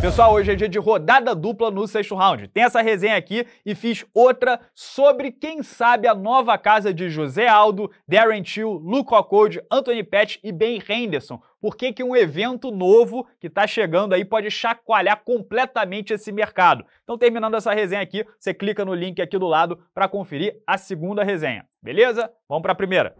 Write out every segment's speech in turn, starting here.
Pessoal, hoje é dia de rodada dupla no sexto round. Tem essa resenha aqui e fiz outra sobre quem sabe a nova casa de José Aldo, Darren Till, Luke Rockhold, Anthony Pett e Ben Henderson. Por que, que um evento novo que está chegando aí pode chacoalhar completamente esse mercado? Então, terminando essa resenha aqui, você clica no link aqui do lado para conferir a segunda resenha. Beleza? Vamos para a primeira.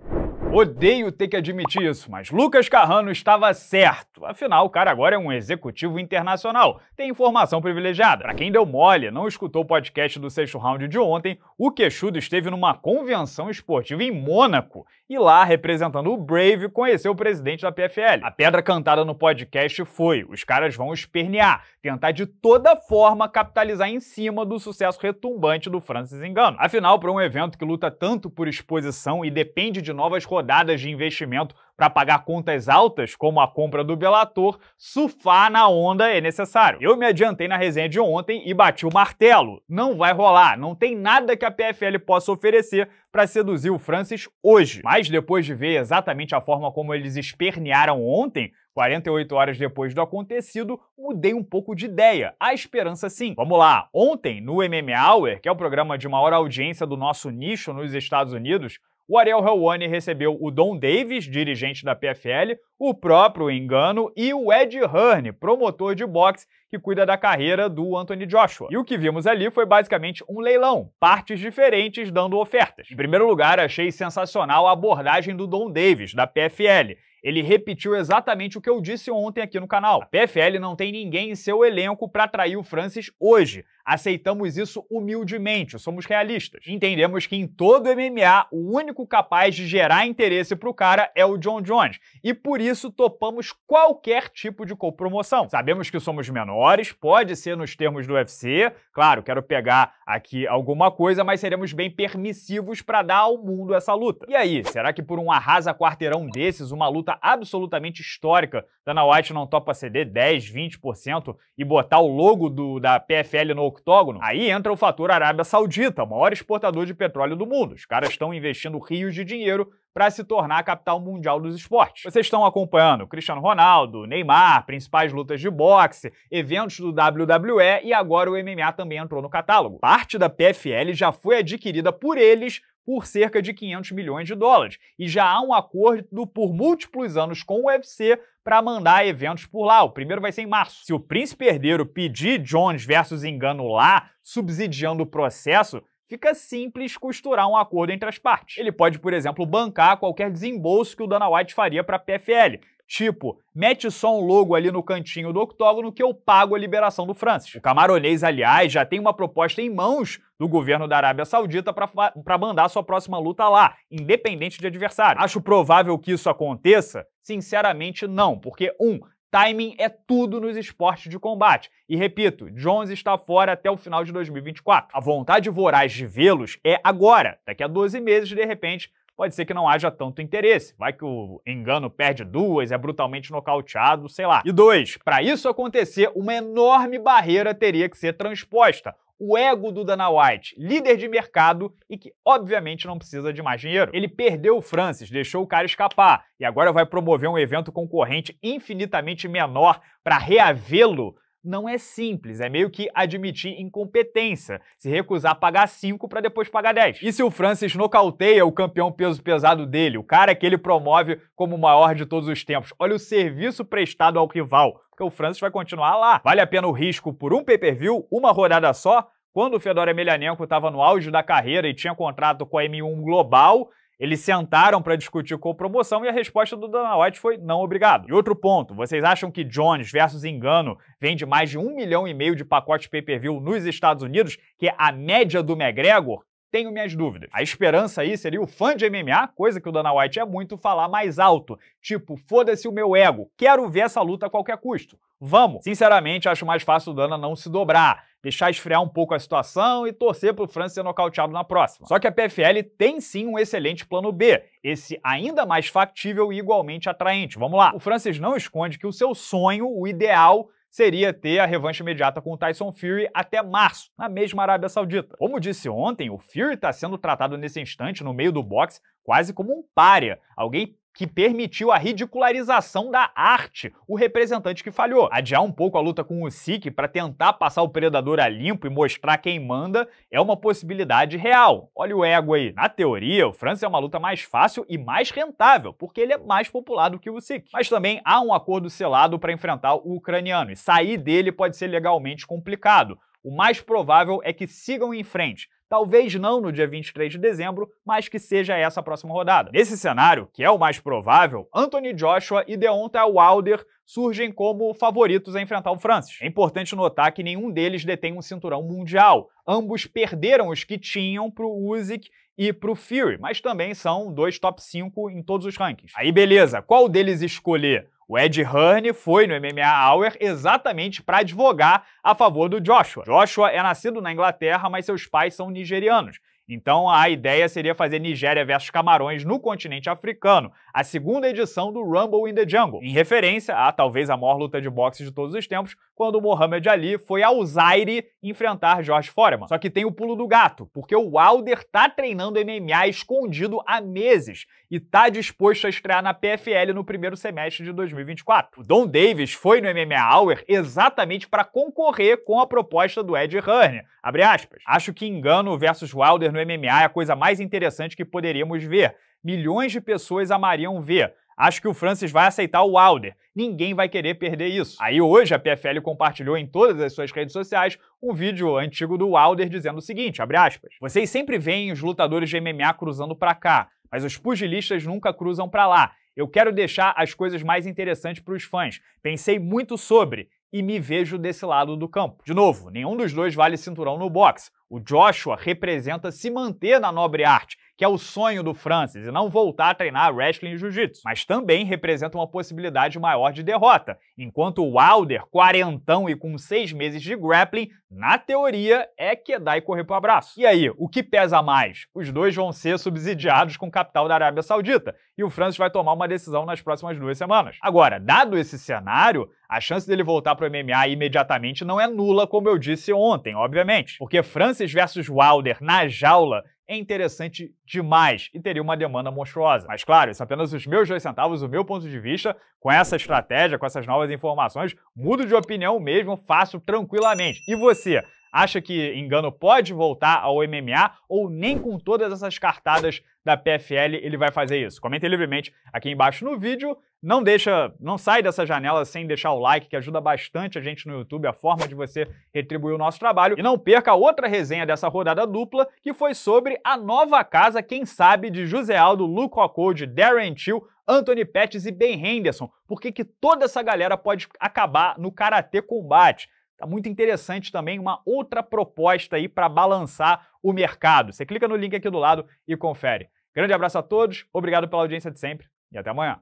Odeio ter que admitir isso, mas Lucas Carrano estava certo. Afinal, o cara agora é um executivo internacional, tem informação privilegiada. Para quem deu mole, não escutou o podcast do sexto round de ontem, o Queixudo esteve numa convenção esportiva em Mônaco e lá, representando o Brave, conheceu o presidente da PFL. A pedra cantada no podcast foi: os caras vão espernear, tentar de toda forma capitalizar em cima do sucesso retumbante do Francis Engano. Afinal, para um evento que luta tanto por exposição e depende de novas rodadas, rodadas de investimento para pagar contas altas, como a compra do Belator, surfar na onda é necessário. Eu me adiantei na resenha de ontem e bati o martelo. Não vai rolar, não tem nada que a PFL possa oferecer para seduzir o Francis hoje. Mas depois de ver exatamente a forma como eles espernearam ontem, 48 horas depois do acontecido, mudei um pouco de ideia. A esperança sim. Vamos lá. Ontem, no MMA Hour, que é o programa de maior audiência do nosso nicho nos Estados Unidos, o Ariel Helwani recebeu o Don Davis, dirigente da PFL, o próprio Engano e o Ed Hearn, promotor de boxe que cuida da carreira do Anthony Joshua. E o que vimos ali foi basicamente um leilão, partes diferentes dando ofertas. Em primeiro lugar, achei sensacional a abordagem do Don Davis, da PFL, ele repetiu exatamente o que eu disse ontem aqui no canal. A PFL não tem ninguém em seu elenco para atrair o Francis hoje. Aceitamos isso humildemente, somos realistas. Entendemos que em todo MMA, o único capaz de gerar interesse para o cara é o John Jones, e por isso topamos qualquer tipo de copromoção. Sabemos que somos menores, pode ser nos termos do UFC, claro, quero pegar aqui alguma coisa, mas seremos bem permissivos para dar ao mundo essa luta. E aí, será que por um arrasa-quarteirão desses, uma luta absolutamente histórica. Dana White não topa ceder 10, 20% e botar o logo do, da PFL no octógono. Aí entra o fator Arábia Saudita, o maior exportador de petróleo do mundo. Os caras estão investindo rios de dinheiro para se tornar a capital mundial dos esportes. Vocês estão acompanhando Cristiano Ronaldo, Neymar, principais lutas de boxe, eventos do WWE e agora o MMA também entrou no catálogo. Parte da PFL já foi adquirida por eles por cerca de 500 milhões de dólares. E já há um acordo por múltiplos anos com o UFC para mandar eventos por lá. O primeiro vai ser em março. Se o príncipe herdeiro pedir Jones versus Engano lá, subsidiando o processo, fica simples costurar um acordo entre as partes. Ele pode, por exemplo, bancar qualquer desembolso que o Dana White faria para a PFL, Tipo, mete só um logo ali no cantinho do octógono que eu pago a liberação do Francis. O camaronês, aliás, já tem uma proposta em mãos do governo da Arábia Saudita para mandar sua próxima luta lá, independente de adversário. Acho provável que isso aconteça? Sinceramente, não, porque, um, Timing é tudo nos esportes de combate. E repito, Jones está fora até o final de 2024. A vontade voraz de vê-los é agora. Daqui a 12 meses, de repente, pode ser que não haja tanto interesse. Vai que o engano perde duas, é brutalmente nocauteado, sei lá. E dois, para isso acontecer, uma enorme barreira teria que ser transposta o ego do Dana White, líder de mercado e que obviamente não precisa de mais dinheiro. Ele perdeu o Francis, deixou o cara escapar e agora vai promover um evento concorrente infinitamente menor para reavê-lo não é simples, é meio que admitir incompetência, se recusar a pagar 5 para depois pagar 10. E se o Francis nocauteia o campeão peso pesado dele, o cara que ele promove como o maior de todos os tempos? Olha o serviço prestado ao rival, porque o Francis vai continuar lá. Vale a pena o risco por um pay-per-view, uma rodada só? Quando o Fedor Emelianenko estava no auge da carreira e tinha contrato com a M1 Global, eles sentaram para discutir com a promoção e a resposta do Dana White foi não obrigado. E outro ponto, vocês acham que Jones versus Engano vende mais de um milhão e meio de pacotes pay-per-view nos Estados Unidos, que é a média do McGregor? Tenho minhas dúvidas. A esperança aí seria o fã de MMA, coisa que o Dana White é muito, falar mais alto. Tipo, foda-se o meu ego, quero ver essa luta a qualquer custo. Vamos! Sinceramente, acho mais fácil o Dana não se dobrar deixar esfriar um pouco a situação e torcer para o França ser nocauteado na próxima. Só que a PFL tem sim um excelente plano B, esse ainda mais factível e igualmente atraente. Vamos lá. O Francis não esconde que o seu sonho, o ideal, seria ter a revanche imediata com o Tyson Fury até março, na mesma Arábia Saudita. Como disse ontem, o Fury está sendo tratado nesse instante, no meio do boxe, quase como um pária, alguém que permitiu a ridicularização da arte, o representante que falhou. Adiar um pouco a luta com o SIC para tentar passar o predador a limpo e mostrar quem manda é uma possibilidade real. Olha o ego aí. Na teoria, o França é uma luta mais fácil e mais rentável, porque ele é mais popular do que o SIC. Mas também há um acordo selado para enfrentar o ucraniano, e sair dele pode ser legalmente complicado o mais provável é que sigam em frente, Talvez não no dia 23 de dezembro, mas que seja essa a próxima rodada. Nesse cenário, que é o mais provável, Anthony Joshua e Deontay Wilder surgem como favoritos a enfrentar o Francis. É importante notar que nenhum deles detém um cinturão mundial. Ambos perderam os que tinham para o Usyk e para o Fury, mas também são dois top 5 em todos os rankings. Aí beleza, qual deles escolher? O Ed Hearn foi no MMA Hour exatamente para advogar a favor do Joshua. Joshua é nascido na Inglaterra, mas seus pais são nigerianos. Então a ideia seria fazer Nigéria versus Camarões no continente africano, a segunda edição do Rumble in the Jungle, em referência a talvez a maior luta de boxe de todos os tempos, quando Muhammad Ali foi ao Zaire enfrentar George Foreman. Só que tem o pulo do gato, porque o Wilder tá treinando MMA escondido há meses e tá disposto a estrear na PFL no primeiro semestre de 2024. O Don Davis foi no MMA Hour exatamente para concorrer com a proposta do Ed Hearn. Abre aspas. Acho que engano versus Wilder no MMA é a coisa mais interessante que poderíamos ver. Milhões de pessoas amariam ver. Acho que o Francis vai aceitar o Wilder. Ninguém vai querer perder isso. Aí hoje a PFL compartilhou em todas as suas redes sociais um vídeo antigo do Wilder dizendo o seguinte, abre aspas: "Vocês sempre veem os lutadores de MMA cruzando para cá, mas os pugilistas nunca cruzam para lá. Eu quero deixar as coisas mais interessantes para os fãs. Pensei muito sobre e me vejo desse lado do campo. De novo, nenhum dos dois vale cinturão no boxe. O Joshua representa se manter na nobre arte que é o sonho do Francis, e não voltar a treinar wrestling e jiu-jitsu, mas também representa uma possibilidade maior de derrota, enquanto o Wilder, quarentão e com seis meses de grappling, na teoria, é que dá e correr pro abraço. E aí, o que pesa mais? Os dois vão ser subsidiados com capital da Arábia Saudita, e o Francis vai tomar uma decisão nas próximas duas semanas. Agora, dado esse cenário, a chance dele voltar pro MMA imediatamente não é nula, como eu disse ontem, obviamente, porque Francis versus Wilder na jaula é interessante demais e teria uma demanda monstruosa. Mas claro, isso é apenas os meus dois centavos, o meu ponto de vista, com essa estratégia, com essas novas informações, mudo de opinião mesmo, faço tranquilamente. E você? Acha que Engano pode voltar ao MMA ou nem com todas essas cartadas da PFL ele vai fazer isso? Comente livremente aqui embaixo no vídeo não deixa, não sai dessa janela sem deixar o like, que ajuda bastante a gente no YouTube, a forma de você retribuir o nosso trabalho. E não perca outra resenha dessa rodada dupla, que foi sobre a nova casa, quem sabe, de José Aldo, Luco Acode, Darren Till, Anthony Pettis e Ben Henderson. Por que, que toda essa galera pode acabar no Karatê Combate? Tá muito interessante também uma outra proposta aí para balançar o mercado. Você clica no link aqui do lado e confere. Grande abraço a todos, obrigado pela audiência de sempre e até amanhã.